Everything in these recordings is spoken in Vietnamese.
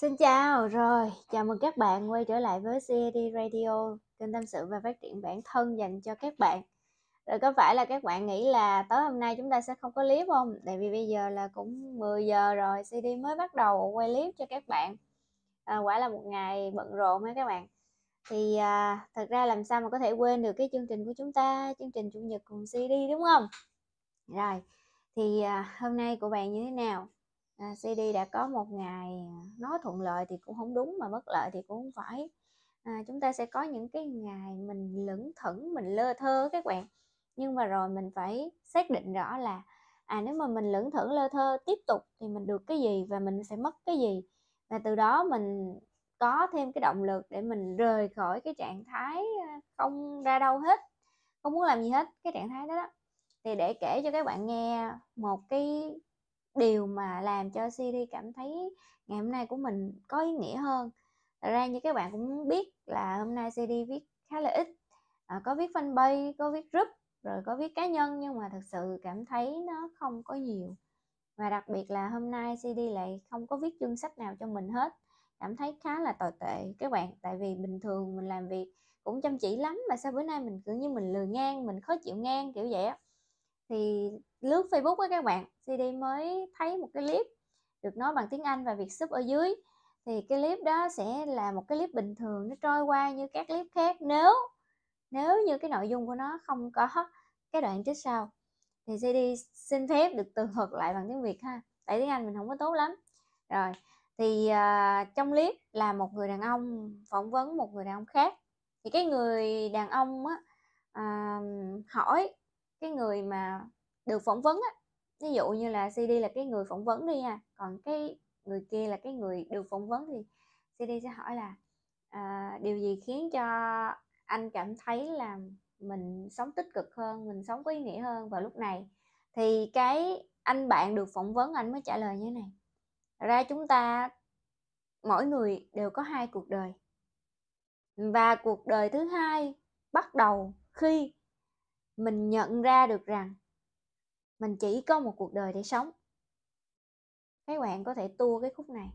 Xin chào rồi, chào mừng các bạn quay trở lại với CAD Radio, kênh tâm sự và phát triển bản thân dành cho các bạn. Rồi có phải là các bạn nghĩ là tối hôm nay chúng ta sẽ không có clip không? Tại vì bây giờ là cũng 10 giờ rồi, CD mới bắt đầu quay clip cho các bạn. À, quả là một ngày bận rộn ha các bạn. Thì à, thật ra làm sao mà có thể quên được cái chương trình của chúng ta, chương trình Chủ nhật cùng CD đúng không? Rồi, thì à, hôm nay của bạn như thế nào? à, CD đã có một ngày à, nói thuận lợi thì cũng không đúng mà bất lợi thì cũng không phải à, chúng ta sẽ có những cái ngày mình lững thững mình lơ thơ các bạn nhưng mà rồi mình phải xác định rõ là à nếu mà mình lững thững lơ thơ tiếp tục thì mình được cái gì và mình sẽ mất cái gì và từ đó mình có thêm cái động lực để mình rời khỏi cái trạng thái à, không ra đâu hết không muốn làm gì hết cái trạng thái đó, đó. thì để kể cho các bạn nghe một cái điều mà làm cho CD cảm thấy ngày hôm nay của mình có ý nghĩa hơn Thật ra như các bạn cũng biết là hôm nay CD viết khá là ít à, có viết fanpage có viết group rồi có viết cá nhân nhưng mà thật sự cảm thấy nó không có nhiều và đặc biệt là hôm nay CD lại không có viết chương sách nào cho mình hết cảm thấy khá là tồi tệ các bạn tại vì bình thường mình làm việc cũng chăm chỉ lắm mà sao bữa nay mình cứ như mình lười ngang mình khó chịu ngang kiểu vậy á thì lướt Facebook với các bạn CD mới thấy một cái clip được nói bằng tiếng Anh và Việt sub ở dưới thì cái clip đó sẽ là một cái clip bình thường nó trôi qua như các clip khác nếu nếu như cái nội dung của nó không có cái đoạn trích sau thì CD xin phép được tường thuật lại bằng tiếng Việt ha tại tiếng Anh mình không có tốt lắm rồi thì uh, trong clip là một người đàn ông phỏng vấn một người đàn ông khác thì cái người đàn ông á uh, hỏi cái người mà được phỏng vấn á ví dụ như là cd là cái người phỏng vấn đi nha còn cái người kia là cái người được phỏng vấn thì cd sẽ hỏi là à, điều gì khiến cho anh cảm thấy là mình sống tích cực hơn mình sống có ý nghĩa hơn vào lúc này thì cái anh bạn được phỏng vấn anh mới trả lời như thế này ra chúng ta mỗi người đều có hai cuộc đời và cuộc đời thứ hai bắt đầu khi mình nhận ra được rằng mình chỉ có một cuộc đời để sống các bạn có thể tua cái khúc này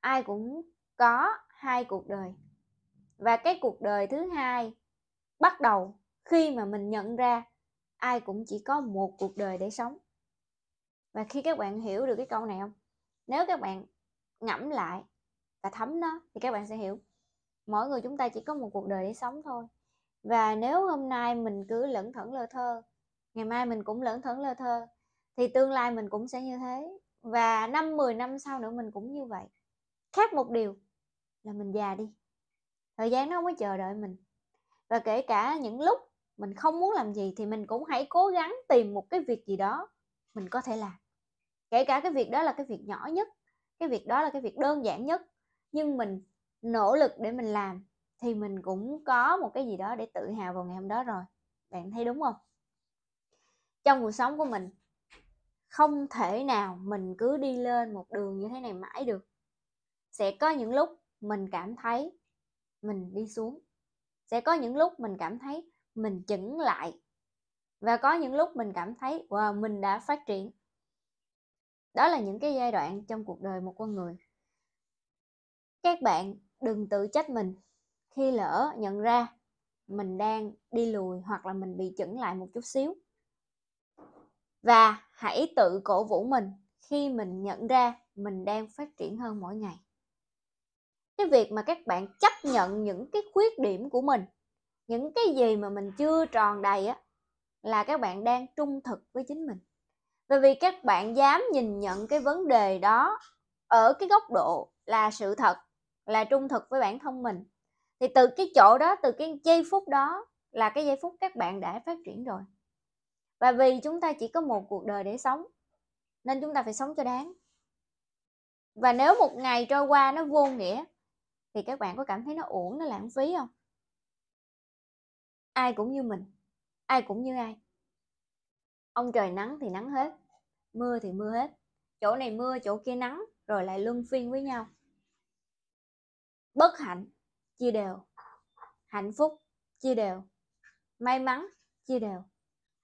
ai cũng có hai cuộc đời và cái cuộc đời thứ hai bắt đầu khi mà mình nhận ra ai cũng chỉ có một cuộc đời để sống và khi các bạn hiểu được cái câu này không nếu các bạn ngẫm lại và thấm nó thì các bạn sẽ hiểu mỗi người chúng ta chỉ có một cuộc đời để sống thôi và nếu hôm nay mình cứ lẩn thẩn lơ thơ ngày mai mình cũng lững thững lơ thơ thì tương lai mình cũng sẽ như thế và năm 10 năm sau nữa mình cũng như vậy khác một điều là mình già đi thời gian nó không có chờ đợi mình và kể cả những lúc mình không muốn làm gì thì mình cũng hãy cố gắng tìm một cái việc gì đó mình có thể làm kể cả cái việc đó là cái việc nhỏ nhất cái việc đó là cái việc đơn giản nhất nhưng mình nỗ lực để mình làm thì mình cũng có một cái gì đó để tự hào vào ngày hôm đó rồi bạn thấy đúng không trong cuộc sống của mình không thể nào mình cứ đi lên một đường như thế này mãi được sẽ có những lúc mình cảm thấy mình đi xuống sẽ có những lúc mình cảm thấy mình chững lại và có những lúc mình cảm thấy wow mình đã phát triển đó là những cái giai đoạn trong cuộc đời một con người các bạn đừng tự trách mình khi lỡ nhận ra mình đang đi lùi hoặc là mình bị chững lại một chút xíu và hãy tự cổ vũ mình khi mình nhận ra mình đang phát triển hơn mỗi ngày cái việc mà các bạn chấp nhận những cái khuyết điểm của mình những cái gì mà mình chưa tròn đầy á là các bạn đang trung thực với chính mình và vì các bạn dám nhìn nhận cái vấn đề đó ở cái góc độ là sự thật là trung thực với bản thân mình thì từ cái chỗ đó từ cái giây phút đó là cái giây phút các bạn đã phát triển rồi và vì chúng ta chỉ có một cuộc đời để sống nên chúng ta phải sống cho đáng và nếu một ngày trôi qua nó vô nghĩa thì các bạn có cảm thấy nó uổng nó lãng phí không ai cũng như mình ai cũng như ai ông trời nắng thì nắng hết mưa thì mưa hết chỗ này mưa chỗ kia nắng rồi lại luân phiên với nhau bất hạnh chia đều hạnh phúc chia đều may mắn chia đều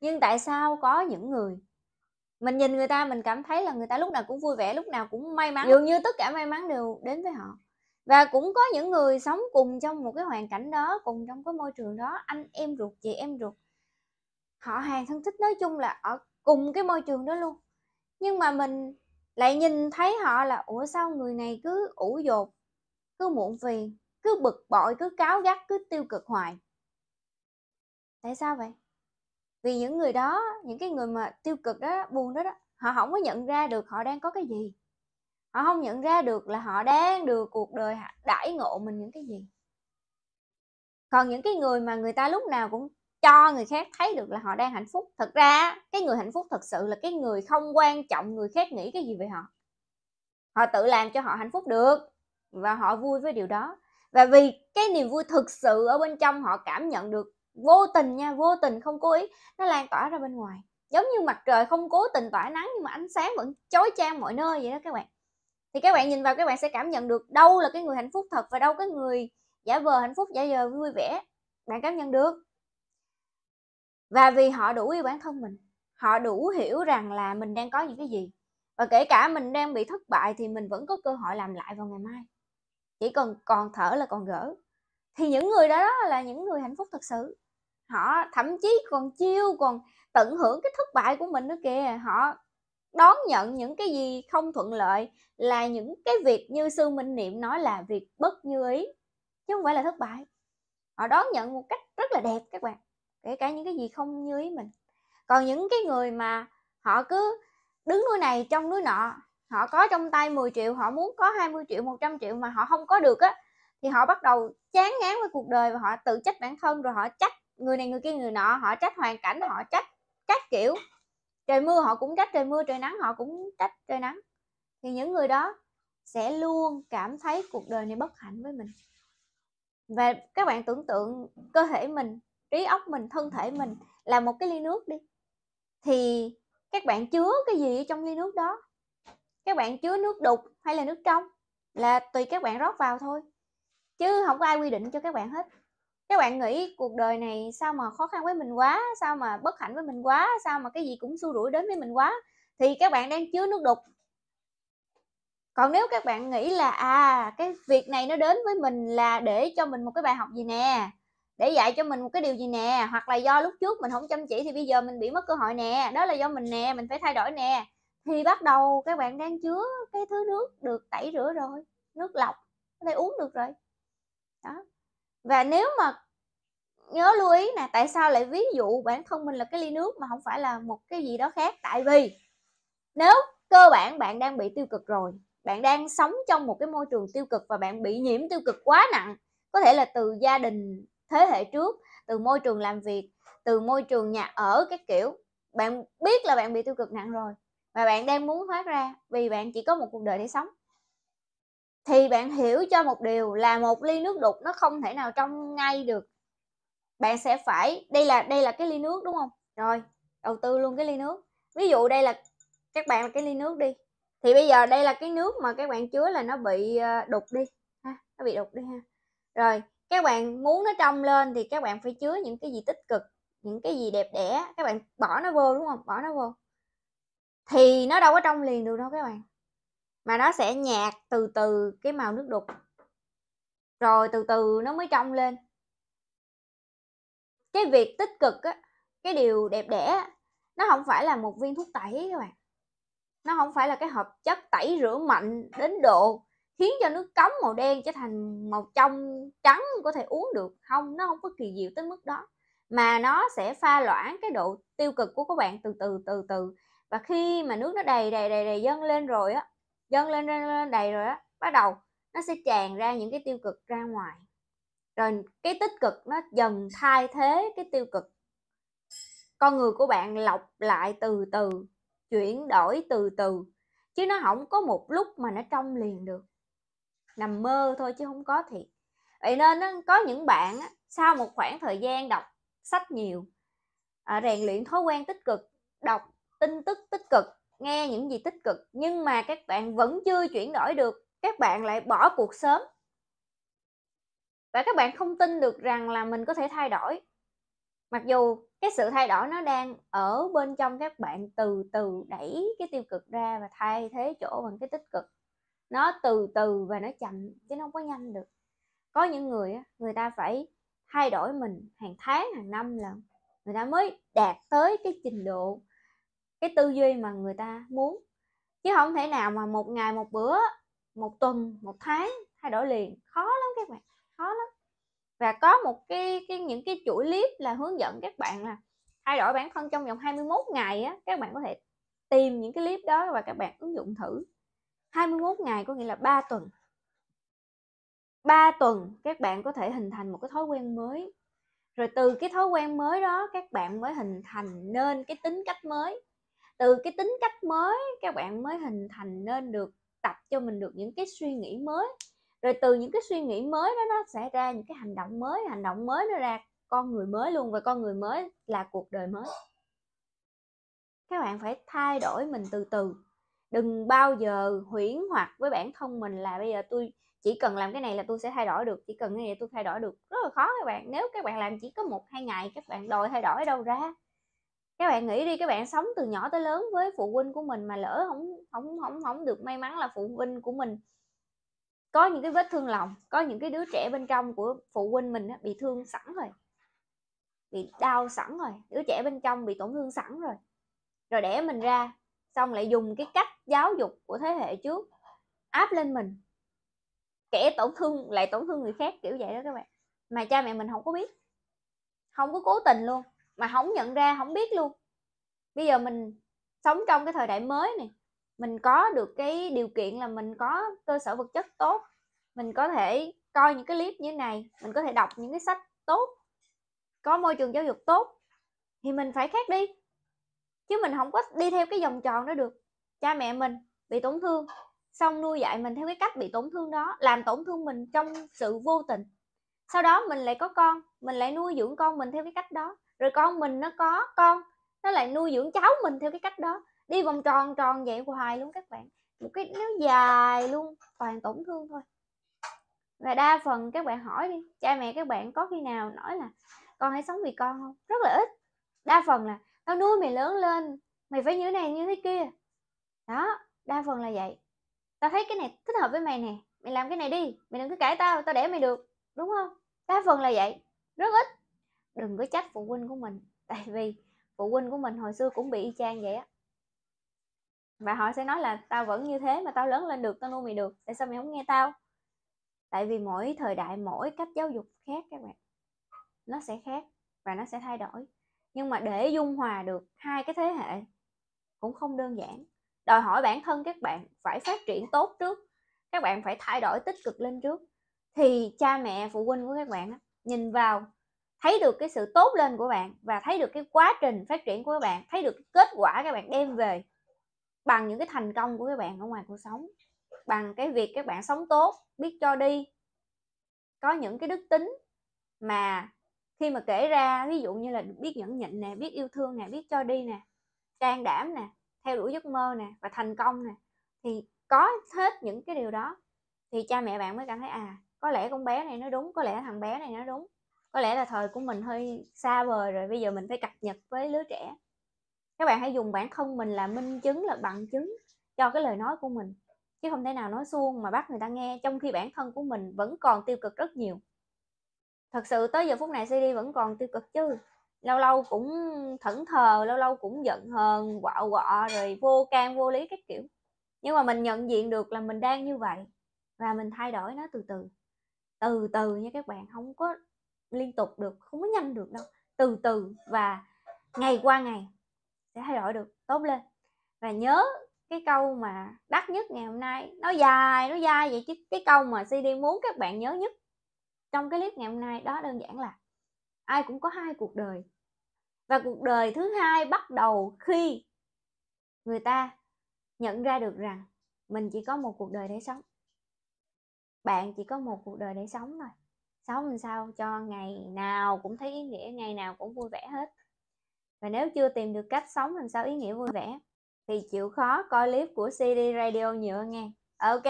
nhưng tại sao có những người mình nhìn người ta mình cảm thấy là người ta lúc nào cũng vui vẻ lúc nào cũng may mắn dường như tất cả may mắn đều đến với họ và cũng có những người sống cùng trong một cái hoàn cảnh đó cùng trong cái môi trường đó anh em ruột chị em ruột họ hàng thân thích nói chung là ở cùng cái môi trường đó luôn nhưng mà mình lại nhìn thấy họ là ủa sao người này cứ ủ dột cứ muộn phiền cứ bực bội cứ cáo gắt cứ tiêu cực hoài tại sao vậy vì những người đó những cái người mà tiêu cực đó buồn đó đó họ không có nhận ra được họ đang có cái gì họ không nhận ra được là họ đang được cuộc đời đãi ngộ mình những cái gì còn những cái người mà người ta lúc nào cũng cho người khác thấy được là họ đang hạnh phúc thật ra cái người hạnh phúc thật sự là cái người không quan trọng người khác nghĩ cái gì về họ họ tự làm cho họ hạnh phúc được và họ vui với điều đó và vì cái niềm vui thực sự ở bên trong họ cảm nhận được vô tình nha vô tình không cố ý nó lan tỏa ra bên ngoài giống như mặt trời không cố tình tỏa nắng nhưng mà ánh sáng vẫn chói chang mọi nơi vậy đó các bạn thì các bạn nhìn vào các bạn sẽ cảm nhận được đâu là cái người hạnh phúc thật và đâu cái người giả vờ hạnh phúc giả vờ vui vẻ bạn cảm nhận được và vì họ đủ yêu bản thân mình họ đủ hiểu rằng là mình đang có những cái gì và kể cả mình đang bị thất bại thì mình vẫn có cơ hội làm lại vào ngày mai chỉ cần còn thở là còn gỡ thì những người đó, là những người hạnh phúc thật sự họ thậm chí còn chiêu còn tận hưởng cái thất bại của mình nữa kìa họ đón nhận những cái gì không thuận lợi là những cái việc như sư minh niệm nói là việc bất như ý chứ không phải là thất bại họ đón nhận một cách rất là đẹp các bạn kể cả những cái gì không như ý mình còn những cái người mà họ cứ đứng núi này trong núi nọ họ có trong tay 10 triệu họ muốn có 20 triệu 100 triệu mà họ không có được á thì họ bắt đầu chán ngán với cuộc đời và họ tự trách bản thân rồi họ trách người này người kia người nọ họ trách hoàn cảnh họ trách trách kiểu trời mưa họ cũng trách trời mưa trời nắng họ cũng trách trời nắng thì những người đó sẽ luôn cảm thấy cuộc đời này bất hạnh với mình và các bạn tưởng tượng cơ thể mình trí óc mình thân thể mình là một cái ly nước đi thì các bạn chứa cái gì trong ly nước đó các bạn chứa nước đục hay là nước trong là tùy các bạn rót vào thôi chứ không có ai quy định cho các bạn hết các bạn nghĩ cuộc đời này sao mà khó khăn với mình quá sao mà bất hạnh với mình quá sao mà cái gì cũng xua đuổi đến với mình quá thì các bạn đang chứa nước đục còn nếu các bạn nghĩ là à cái việc này nó đến với mình là để cho mình một cái bài học gì nè để dạy cho mình một cái điều gì nè hoặc là do lúc trước mình không chăm chỉ thì bây giờ mình bị mất cơ hội nè đó là do mình nè mình phải thay đổi nè thì bắt đầu các bạn đang chứa cái thứ nước được tẩy rửa rồi nước lọc có thể uống được rồi đó và nếu mà nhớ lưu ý nè tại sao lại ví dụ bản thân mình là cái ly nước mà không phải là một cái gì đó khác tại vì nếu cơ bản bạn đang bị tiêu cực rồi bạn đang sống trong một cái môi trường tiêu cực và bạn bị nhiễm tiêu cực quá nặng có thể là từ gia đình thế hệ trước từ môi trường làm việc từ môi trường nhà ở các kiểu bạn biết là bạn bị tiêu cực nặng rồi và bạn đang muốn thoát ra vì bạn chỉ có một cuộc đời để sống thì bạn hiểu cho một điều là một ly nước đục nó không thể nào trong ngay được bạn sẽ phải đây là đây là cái ly nước đúng không rồi đầu tư luôn cái ly nước ví dụ đây là các bạn cái ly nước đi thì bây giờ đây là cái nước mà các bạn chứa là nó bị ờ, đục đi ha nó bị đục đi ha rồi các bạn muốn nó trong lên thì các bạn phải chứa những cái gì tích cực những cái gì đẹp đẽ các bạn bỏ nó vô đúng không bỏ nó vô thì nó đâu có trong liền được đâu các bạn mà nó sẽ nhạt từ từ cái màu nước đục rồi từ từ nó mới trong lên cái việc tích cực á cái điều đẹp đẽ nó không phải là một viên thuốc tẩy các bạn nó không phải là cái hợp chất tẩy rửa mạnh đến độ khiến cho nước cống màu đen trở thành màu trong trắng có thể uống được không nó không có kỳ diệu tới mức đó mà nó sẽ pha loãng cái độ tiêu cực của các bạn từ từ từ từ và khi mà nước nó đầy đầy đầy đầy dâng lên rồi á dâng lên, lên lên đầy rồi á bắt đầu nó sẽ tràn ra những cái tiêu cực ra ngoài rồi cái tích cực nó dần thay thế cái tiêu cực con người của bạn lọc lại từ từ chuyển đổi từ từ chứ nó không có một lúc mà nó trong liền được nằm mơ thôi chứ không có thiệt vậy nên có những bạn sau một khoảng thời gian đọc sách nhiều à, rèn luyện thói quen tích cực đọc tin tức tích cực nghe những gì tích cực nhưng mà các bạn vẫn chưa chuyển đổi được các bạn lại bỏ cuộc sớm và các bạn không tin được rằng là mình có thể thay đổi mặc dù cái sự thay đổi nó đang ở bên trong các bạn từ từ đẩy cái tiêu cực ra và thay thế chỗ bằng cái tích cực nó từ từ và nó chậm chứ nó không có nhanh được có những người người ta phải thay đổi mình hàng tháng hàng năm lần người ta mới đạt tới cái trình độ cái tư duy mà người ta muốn chứ không thể nào mà một ngày một bữa một tuần một tháng thay đổi liền khó lắm các bạn khó lắm và có một cái, cái những cái chuỗi clip là hướng dẫn các bạn là thay đổi bản thân trong vòng 21 ngày á các bạn có thể tìm những cái clip đó và các bạn ứng dụng thử 21 ngày có nghĩa là 3 tuần 3 tuần các bạn có thể hình thành một cái thói quen mới rồi từ cái thói quen mới đó các bạn mới hình thành nên cái tính cách mới từ cái tính cách mới các bạn mới hình thành nên được tập cho mình được những cái suy nghĩ mới rồi từ những cái suy nghĩ mới đó nó sẽ ra những cái hành động mới hành động mới nó ra con người mới luôn và con người mới là cuộc đời mới các bạn phải thay đổi mình từ từ đừng bao giờ huyễn hoặc với bản thân mình là bây giờ tôi chỉ cần làm cái này là tôi sẽ thay đổi được chỉ cần cái này tôi thay đổi được rất là khó các bạn nếu các bạn làm chỉ có một hai ngày các bạn đòi thay đổi đâu ra các bạn nghĩ đi các bạn sống từ nhỏ tới lớn với phụ huynh của mình mà lỡ không không không không được may mắn là phụ huynh của mình có những cái vết thương lòng có những cái đứa trẻ bên trong của phụ huynh mình bị thương sẵn rồi bị đau sẵn rồi đứa trẻ bên trong bị tổn thương sẵn rồi rồi đẻ mình ra xong lại dùng cái cách giáo dục của thế hệ trước áp lên mình kẻ tổn thương lại tổn thương người khác kiểu vậy đó các bạn mà cha mẹ mình không có biết không có cố tình luôn mà không nhận ra không biết luôn bây giờ mình sống trong cái thời đại mới này mình có được cái điều kiện là mình có cơ sở vật chất tốt mình có thể coi những cái clip như thế này mình có thể đọc những cái sách tốt có môi trường giáo dục tốt thì mình phải khác đi chứ mình không có đi theo cái vòng tròn đó được cha mẹ mình bị tổn thương xong nuôi dạy mình theo cái cách bị tổn thương đó làm tổn thương mình trong sự vô tình sau đó mình lại có con mình lại nuôi dưỡng con mình theo cái cách đó rồi con mình nó có con nó lại nuôi dưỡng cháu mình theo cái cách đó đi vòng tròn tròn vậy hoài luôn các bạn một cái nếu dài luôn toàn tổn thương thôi và đa phần các bạn hỏi đi cha mẹ các bạn có khi nào nói là con hãy sống vì con không rất là ít đa phần là tao nuôi mày lớn lên mày phải như thế này như thế kia đó đa phần là vậy tao thấy cái này thích hợp với mày nè mày làm cái này đi mày đừng cứ cãi tao tao để mày được đúng không đa phần là vậy rất ít đừng có trách phụ huynh của mình tại vì phụ huynh của mình hồi xưa cũng bị y chang vậy á và họ sẽ nói là tao vẫn như thế mà tao lớn lên được tao nuôi mày được tại sao mày không nghe tao tại vì mỗi thời đại mỗi cách giáo dục khác các bạn nó sẽ khác và nó sẽ thay đổi nhưng mà để dung hòa được hai cái thế hệ cũng không đơn giản đòi hỏi bản thân các bạn phải phát triển tốt trước các bạn phải thay đổi tích cực lên trước thì cha mẹ phụ huynh của các bạn nhìn vào thấy được cái sự tốt lên của bạn và thấy được cái quá trình phát triển của các bạn thấy được cái kết quả các bạn đem về bằng những cái thành công của các bạn ở ngoài cuộc sống bằng cái việc các bạn sống tốt biết cho đi có những cái đức tính mà khi mà kể ra ví dụ như là biết nhẫn nhịn nè biết yêu thương nè biết cho đi nè can đảm nè theo đuổi giấc mơ nè và thành công nè thì có hết những cái điều đó thì cha mẹ bạn mới cảm thấy à có lẽ con bé này nó đúng có lẽ thằng bé này nó đúng có lẽ là thời của mình hơi xa vời rồi bây giờ mình phải cập nhật với lứa trẻ các bạn hãy dùng bản thân mình là minh chứng là bằng chứng cho cái lời nói của mình chứ không thể nào nói suông mà bắt người ta nghe trong khi bản thân của mình vẫn còn tiêu cực rất nhiều thật sự tới giờ phút này cd vẫn còn tiêu cực chứ lâu lâu cũng thẫn thờ lâu lâu cũng giận hờn quạo quọ rồi vô can vô lý các kiểu nhưng mà mình nhận diện được là mình đang như vậy và mình thay đổi nó từ từ từ từ nha các bạn không có liên tục được không có nhanh được đâu từ từ và ngày qua ngày sẽ thay đổi được tốt lên và nhớ cái câu mà đắt nhất ngày hôm nay nó dài nó dài vậy chứ cái câu mà CD muốn các bạn nhớ nhất trong cái clip ngày hôm nay đó đơn giản là ai cũng có hai cuộc đời và cuộc đời thứ hai bắt đầu khi người ta nhận ra được rằng mình chỉ có một cuộc đời để sống bạn chỉ có một cuộc đời để sống thôi sống sao cho ngày nào cũng thấy ý nghĩa ngày nào cũng vui vẻ hết và nếu chưa tìm được cách sống làm sao ý nghĩa vui vẻ thì chịu khó coi clip của CD Radio nhựa nghe. ok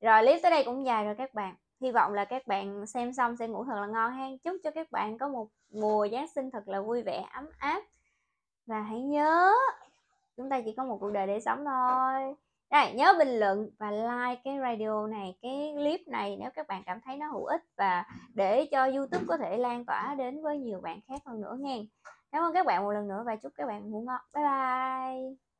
rồi clip tới đây cũng dài rồi các bạn hy vọng là các bạn xem xong sẽ ngủ thật là ngon ha chúc cho các bạn có một mùa giáng sinh thật là vui vẻ ấm áp và hãy nhớ chúng ta chỉ có một cuộc đời để sống thôi đây nhớ bình luận và like cái radio này, cái clip này nếu các bạn cảm thấy nó hữu ích và để cho YouTube có thể lan tỏa đến với nhiều bạn khác hơn nữa nghe. Cảm ơn các bạn một lần nữa và chúc các bạn ngủ ngon. Bye bye.